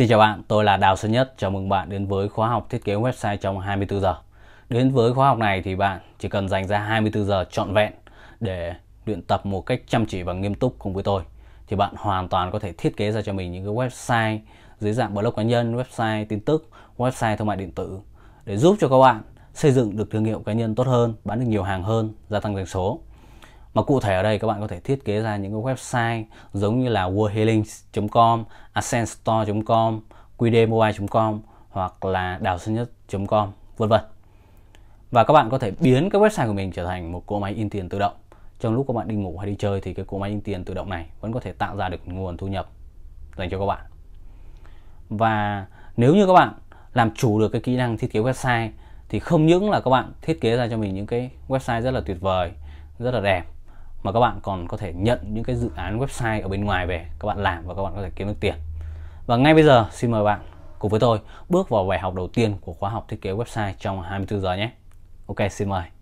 Xin chào bạn, tôi là Đào xuân Nhất. Chào mừng bạn đến với khóa học thiết kế website trong 24 giờ. Đến với khóa học này thì bạn chỉ cần dành ra 24 giờ trọn vẹn để luyện tập một cách chăm chỉ và nghiêm túc cùng với tôi thì bạn hoàn toàn có thể thiết kế ra cho mình những cái website dưới dạng blog cá nhân, website tin tức, website thương mại điện tử để giúp cho các bạn xây dựng được thương hiệu cá nhân tốt hơn, bán được nhiều hàng hơn, gia tăng doanh số mà cụ thể ở đây các bạn có thể thiết kế ra những cái website giống như là worldhealings.com, ascendstore.com, qdmobile.com hoặc là đào sinh nhất.com vân vân và các bạn có thể biến cái website của mình trở thành một cỗ máy in tiền tự động trong lúc các bạn đi ngủ hay đi chơi thì cái cỗ máy in tiền tự động này vẫn có thể tạo ra được nguồn thu nhập dành cho các bạn và nếu như các bạn làm chủ được cái kỹ năng thiết kế website thì không những là các bạn thiết kế ra cho mình những cái website rất là tuyệt vời rất là đẹp mà các bạn còn có thể nhận những cái dự án website ở bên ngoài về các bạn làm và các bạn có thể kiếm được tiền và ngay bây giờ xin mời bạn cùng với tôi bước vào bài học đầu tiên của khóa học thiết kế website trong 24 giờ nhé ok xin mời